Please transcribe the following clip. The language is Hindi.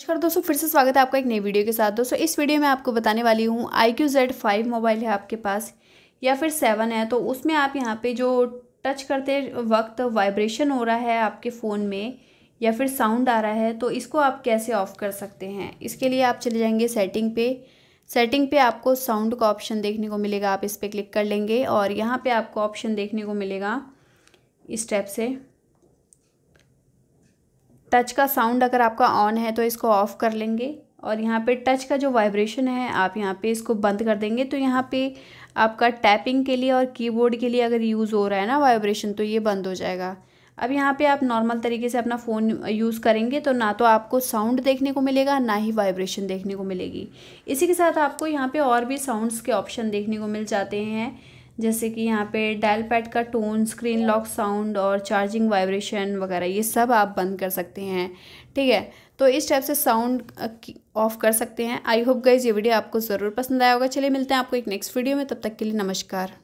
नमस्कार दोस्तों फिर से स्वागत है आपका एक नई वीडियो के साथ दोस्तों इस वीडियो में आपको बताने वाली हूँ iQOO Z five mobile है आपके पास या फिर सेवन है तो उसमें आप यहाँ पे जो टच करते वक्त वाइब्रेशन हो रहा है आपके फ़ोन में या फिर साउंड आ रहा है तो इसको आप कैसे ऑफ़ कर सकते हैं इसके लिए आप चले जाएंगे सेटिंग पे सेटिंग पे आपको साउंड का ऑप्शन देखने को मिलेगा आप इस पर क्लिक कर लेंगे और यहाँ पर आपको ऑप्शन देखने को मिलेगा इस टैप से टच का साउंड अगर आपका ऑन है तो इसको ऑफ़ कर लेंगे और यहाँ पे टच का जो वाइब्रेशन है आप यहाँ पे इसको बंद कर देंगे तो यहाँ पे आपका टैपिंग के लिए और कीबोर्ड के लिए अगर यूज़ हो रहा है ना वाइब्रेशन तो ये बंद हो जाएगा अब यहाँ पे आप नॉर्मल तरीके से अपना फ़ोन यूज़ करेंगे तो ना तो आपको साउंड देखने को मिलेगा ना ही वाइब्रेशन देखने को मिलेगी इसी के साथ आपको यहाँ पर और भी साउंडस के ऑप्शन देखने को मिल जाते हैं जैसे कि यहाँ पे डायल पैड का टोन स्क्रीन लॉक साउंड और चार्जिंग वाइब्रेशन वगैरह ये सब आप बंद कर सकते हैं ठीक है तो इस टाइप से साउंड ऑफ कर सकते हैं आई होप गाइज ये वीडियो आपको ज़रूर पसंद आया होगा चलिए मिलते हैं आपको एक नेक्स्ट वीडियो में तब तक के लिए नमस्कार